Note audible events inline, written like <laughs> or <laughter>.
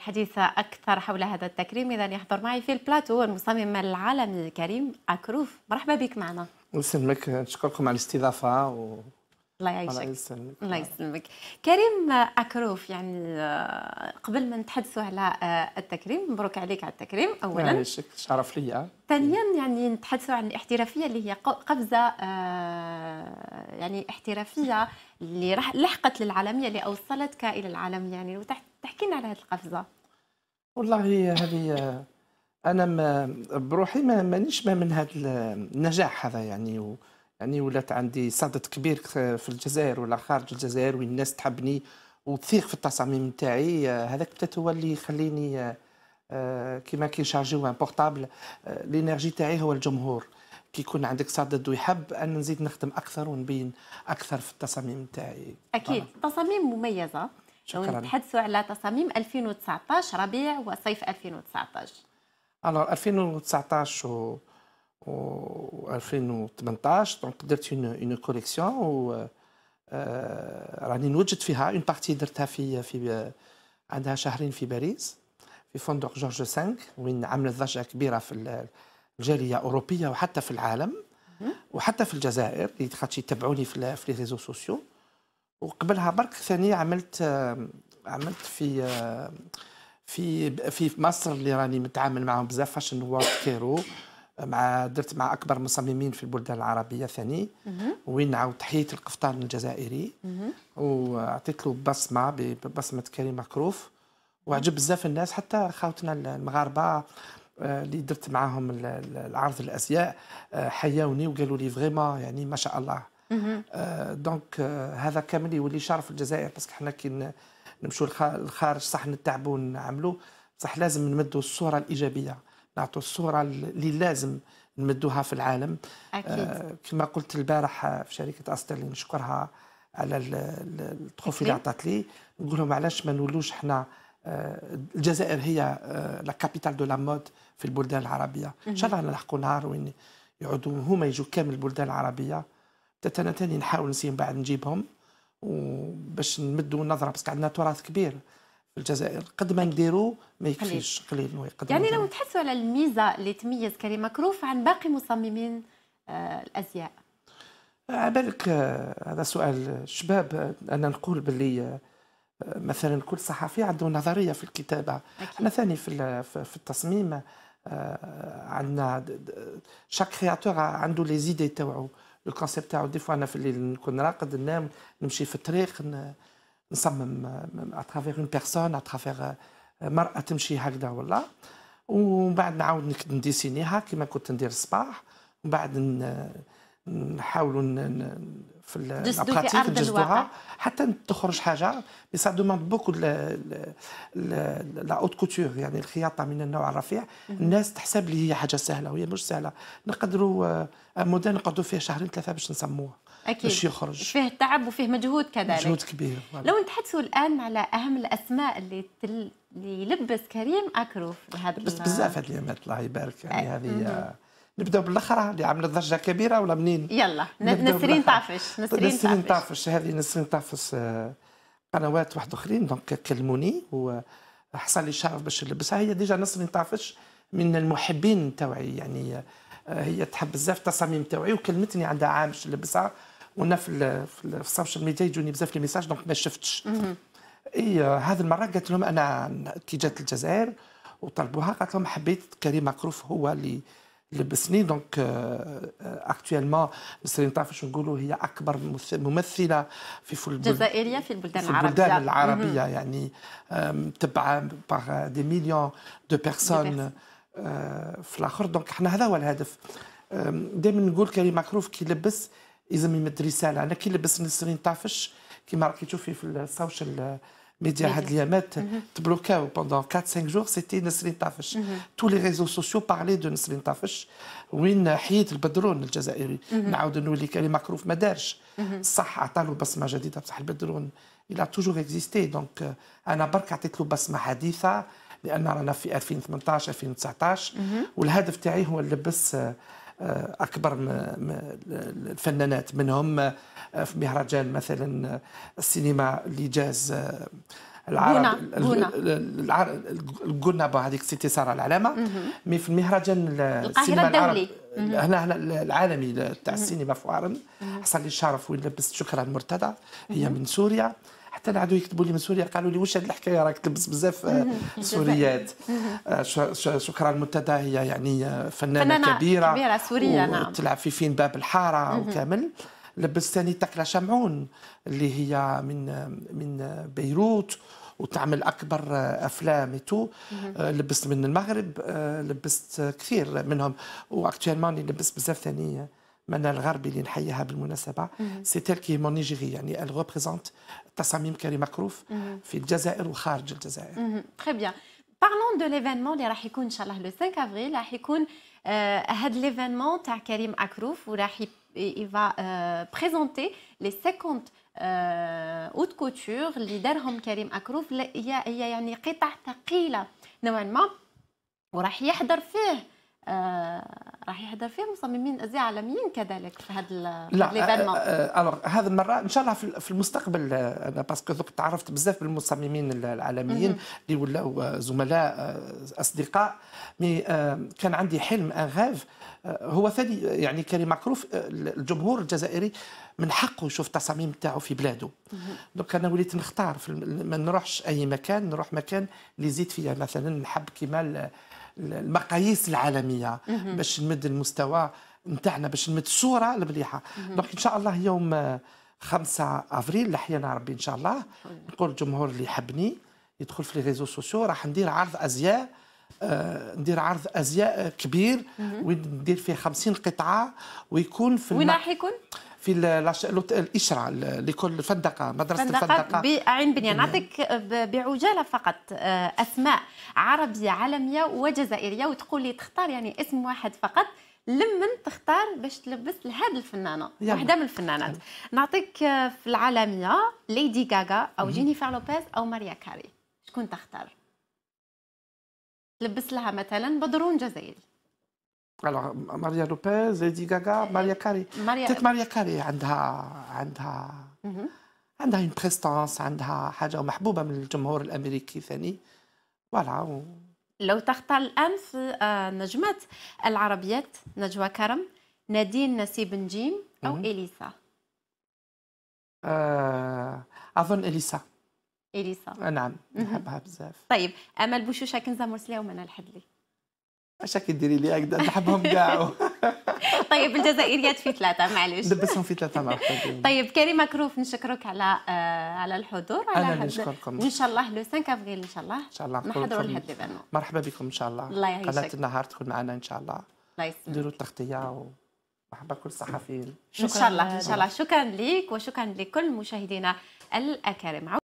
الحديث أكثر حول هذا التكريم إذا يحضر معي في البلاتو المصمم العالمي كريم أكروف مرحبا بك معنا وسلمك نشكركم على الاستضافة و... الله يعيشك الله يسلمك كريم أكروف يعني آه، قبل ما نتحدثوا على آه، التكريم مبروك عليك على التكريم أولا يعيشك شرف ليا ثانيا يعني نتحدثوا عن الاحترافية اللي هي قفزة آه، يعني احترافية اللي لحقت للعالمية اللي أوصلتك إلى العالم يعني وتحت تحكي لنا على هذه القفزه والله هذه انا ما بروحي ما مانيش ما من هذا النجاح هذا يعني و يعني ولات عندي صدد كبير في الجزائر ولا خارج الجزائر وين الناس تحبني وتثيق في التصاميم نتاعي هذاك بتات هو اللي يخليني كيما كيشارجيو ان بورتابل لينيرجي تاعي هو الجمهور كي يكون عندك صدد ويحب ان نزيد نخدم اكثر ونبين اكثر في التصاميم تاعي اكيد تصاميم مميزه ونتحدثوا نتحدثوا على تصاميم 2019 ربيع وصيف 2019 الوغ 2019 و و 2018 دونك درت اون اون كوليكسيون و راني نوجد فيها اون بارتي درتها في في آه، عندها شهرين في باريس في فندق جورج 5 وين عملت ضجه كبيره في الجاليه الاوروبيه وحتى في العالم وحتى في الجزائر اللي خاطش يتبعوني في لي ريزو سوسيو وقبلها برك ثاني عملت عملت في في في مصر اللي راني متعامل معاهم بزاف فاشن وورد كيرو مع درت مع اكبر مصممين في البلدان العربيه ثاني وين عاود حييت القفطان الجزائري وعطيت له بصمه ببصمه كريم مكروف وعجب بزاف الناس حتى خاوتنا المغاربه آه، اللي درت معاهم العرض الازياء آه، حيوني وقالوا لي فريمون يعني ما شاء الله آه، دونك آه، هذا كامل يولي شرف الجزائر باسكو حنا كي نمشوا للخارج صح نتعبوا نعملوا صح لازم نمدوا الصوره الايجابيه نعطوا الصوره اللي لازم نمدوها في العالم اكيد آه، كما قلت البارح في شركه استر اللي نشكرها على التروفي اللي عطات لي نقول لهم علاش ما نولوش حنا الجزائر هي لا كابيتال دو لا مود في البلدان العربيه ان شاء الله نلحقوا نهار وين يعودوا هما يجوا كامل البلدان العربيه حتى انا تاني نحاول نسيم بعد نجيبهم وباش نمدوا النظره باسكو عندنا تراث كبير في الجزائر قد ما نديرو ما يكفيش قليل قد يعني لو تحسوا على الميزه اللي تميز كريم مكروف عن باقي مصممين آه، الازياء عبالك آه، هذا سؤال شباب انا نقول باللي آه، مثلا كل صحفي عنده نظريه في الكتابه أنا ثاني في في التصميم عندنا شاك كرياتور عنده لي زيدي تاوعو لو تاعو دي فوا انا في الليل نكون راقد ننام نمشي في الطريق نصمم اترافيغ اون بيرسون اترافيغ مرأة تمشي هكذا ولا ومن بعد نعاود نديسينيها كيما كنت ندير الصباح ومن بعد نحاولوا في الابراتيك نجسدوها حتى تخرج حاجه مي سا دوموند بوكو لا اوت كوتور يعني الخياطه من النوع الرفيع الناس تحسب لي هي حاجه سهله وهي مش سهله نقدروا موديل آه، نقعدوا فيه شهرين ثلاثه باش نسموه اكيد باش يخرج فيه تعب وفيه مجهود كذلك مجهود كبير لو نتحدثوا الان على اهم الاسماء اللي تل... اللي يلبس كريم اكروف هذا بزاف هذه الايامات الله يبارك يعني هذه آه، نبداو بالاخرى اللي عملت ضجه كبيره ولا منين؟ يلا نسرين طافش نسرين, نسرين طافش هذه نسرين طافش آه، قنوات واحد اخرين دونك كلموني وحصل لي شرف باش نلبسها هي ديجا نسرين طافش من المحبين توعي يعني آه، هي تحب بزاف التصاميم توعي وكلمتني عندها عام باش نلبسها وانا في في السوشيال ميديا يجوني بزاف لي ميساج دونك ما شفتش اي آه، هذه المره قالت لهم انا كي جات الجزائر وطلبوها قالت لهم حبيت كريم مكروف هو اللي لبسني دونك اكتويلمون نسرين طافش نقولوا هي اكبر ممثله في في جزائريه في البلدان العربيه في البلدان العربيه, يعني متبعه باغ دي مليون دو بيرسون في الاخر دونك حنا هذا هو الهدف دائما نقول كريم مكروف كي لبس لازم يمد رساله انا كي لبس نسرين طافش كيما راكي تشوفي في السوشيال ميديا هاد اليامات تبلوكاو بوندون 4-5 جور سيتي نسرين طافش تو لي ريزو سوسيو بارلي دو نسرين طافش وين حييت البدرون الجزائري نعاود نولي كريم ماكروف ما دارش صح له بصمه جديده بصح البدرون il توجور اكزيستي دونك انا برك عطيت له بصمه حديثه لان رانا في 2018 2019 والهدف تاعي هو نلبس اكبر الفنانات منهم آه، في مهرجان مثلا آه، السينما اللي جاز آه، العرب القنبه هذيك سيتي ساره العلامه مي في المهرجان السينما الدولي هنا هنا العالمي تاع السينما في وارن حصل لي الشرف ولبست شكرا مرتضى هي من سوريا حتى العدو يكتبوا لي من سوريا قالوا لي واش هذه الحكايه راك تلبس بزاف آه، سوريات آه، شكرا المنتدى هي يعني آه، فنانه, فنانة كبيره كبيره سوريه نعم تلعب في فين باب الحاره وكامل لبست ثاني تكلا شمعون اللي هي من من بيروت وتعمل اكبر افلام تو لبست من المغرب لبست كثير منهم واكتويلمون لبست بزاف ثانيه من الغربي اللي نحييها بالمناسبه سي تيل كي مون نيجيري يعني ال ريبريزونت تصاميم كريم مكروف في الجزائر وخارج الجزائر تري بيان بارلون دو ليفينمون اللي راح يكون ان شاء الله لو 5 افريل راح يكون آه، هاد ليفينمون تاع كريم اكروف وراح يفا présenter لي 50 اوت كوتور اللي دارهم كريم اكروف هي يعني قطع ثقيله نوعا ما وراح يحضر فيه آه، راح يحضر فيه مصممين ازياء عالميين كذلك في هذا لا آه، آه، هذه هذا المره ان شاء الله في المستقبل انا باسكو دوك تعرفت بزاف بالمصممين العالميين اللي ولاو زملاء اصدقاء مي كان عندي حلم ان غاف هو ثاني يعني كريم معكروف الجمهور الجزائري من حقه يشوف التصاميم تاعو في بلاده دوك انا وليت نختار ما نروحش اي مكان نروح مكان اللي يزيد فيها مثلا نحب كيما المقاييس العالميه باش نمد المستوى نتاعنا باش نمد الصوره المليحه دونك ان شاء الله يوم 5 افريل لحيانا ربي ان شاء الله نقول الجمهور اللي يحبني يدخل في لي ريزو سوسيو راح ندير عرض ازياء آه ندير عرض ازياء كبير وندير فيه 50 قطعه ويكون في وين راح يكون؟ في الاشرع لكل فندقه مدرسه الفندقه, الفندقة. باعين بنيان نعطيك آه، بعجاله فقط آه، اسماء عربيه عالميه وجزائريه وتقول لي تختار يعني اسم واحد فقط لمن تختار باش تلبس لهذه الفنانه واحده من الفنانات نعطيك آه، في العالميه ليدي غاغا او جينيفر لوبيز او ماريا كاري شكون تختار تلبس لها مثلا بدرون جزائري Alors, Maria Lopez, Lady Gaga, Maria Carey. Maria... peut Maria Carey عندها عندها عندها une prestance عندها حاجة ومحبوبة من الجمهور الأمريكي ثاني فوالا و... لو تختار الآن في آه، نجمات العربيات نجوى كرم نادين نسيب نجيم أو إليسا آه... أظن إليسا إليسا نعم نحبها بزاف طيب أمل بوشوشة كنزة مرسلية ومنال الحدلي اشك ديري لي هكذا نحبهم كاع <laughs> طيب الجزائريات في ثلاثه معلش دبسهم في ثلاثه مع <laughs> طيب كريمه كروف نشكرك على آه على الحضور على انا ان نشكركم وان شاء الله لو 5 ابريل ان شاء الله ان شاء الله نحضروا لهذا ليفينمون مرحبا بكم ان شاء الله الله يعيشك قناه النهار تكون معنا ان شاء الله الله يسلمك نديروا التغطيه و... مرحبا كل الصحفيين ان شاء الله ان شاء الله شكرا لك وشكرا لكل مشاهدينا الاكارم